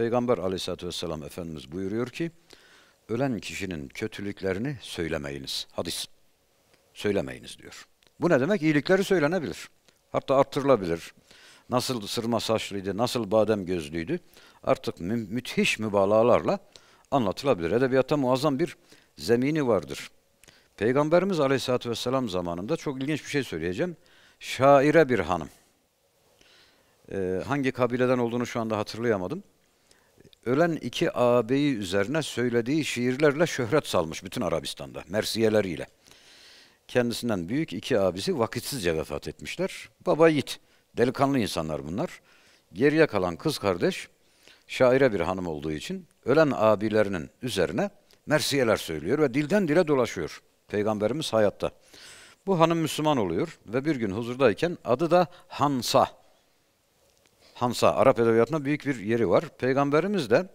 Peygamber aleyhissalatü vesselam Efendimiz buyuruyor ki ölen kişinin kötülüklerini söylemeyiniz. Hadis. Söylemeyiniz diyor. Bu ne demek? İyilikleri söylenebilir. Hatta arttırılabilir. Nasıl sırma saçlıydı, nasıl badem gözlüydü artık mü müthiş mübalağalarla anlatılabilir. Edebiyatta muazzam bir zemini vardır. Peygamberimiz Aleyhisselatü Vesselam zamanında çok ilginç bir şey söyleyeceğim. Şaire bir hanım. Ee, hangi kabileden olduğunu şu anda hatırlayamadım ölen iki ağabeyi üzerine söylediği şiirlerle şöhret salmış bütün Arabistan'da, mersiyeleriyle. Kendisinden büyük iki abisi vakitsizce vefat etmişler. Baba yiğit, delikanlı insanlar bunlar. Geriye kalan kız kardeş, şaire bir hanım olduğu için ölen abilerinin üzerine mersiyeler söylüyor ve dilden dile dolaşıyor. Peygamberimiz hayatta. Bu hanım Müslüman oluyor ve bir gün huzurdayken adı da Hansa Hamsa, Arap edebiyatına büyük bir yeri var. Peygamberimiz de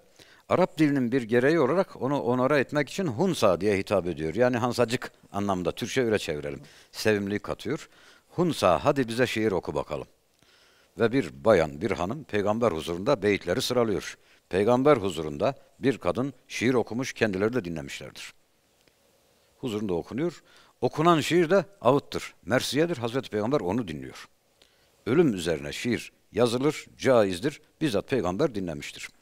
Arap dilinin bir gereği olarak onu onara etmek için Hunsa diye hitap ediyor. Yani Hansacık anlamda Türkçe öyle çevirelim. Sevimli katıyor. Hunsa hadi bize şiir oku bakalım. Ve bir bayan, bir hanım peygamber huzurunda beyitleri sıralıyor. Peygamber huzurunda bir kadın şiir okumuş, kendileri de dinlemişlerdir. Huzurunda okunuyor. Okunan şiir de avıttır, mersiyedir. Hazreti Peygamber onu dinliyor ölüm üzerine şiir yazılır, caizdir. Bizzat peygamber dinlemiştir.